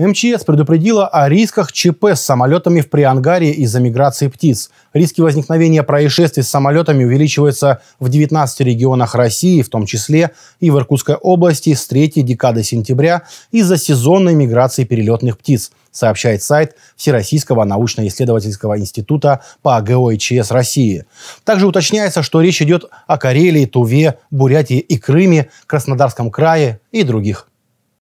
МЧС предупредила о рисках ЧП с самолетами в Приангаре из-за миграции птиц. Риски возникновения происшествий с самолетами увеличиваются в 19 регионах России, в том числе и в Иркутской области с 3 декады сентября из-за сезонной миграции перелетных птиц, сообщает сайт Всероссийского научно-исследовательского института по а ГОИЧС России. Также уточняется, что речь идет о Карелии, Туве, Бурятии и Крыме, Краснодарском крае и других.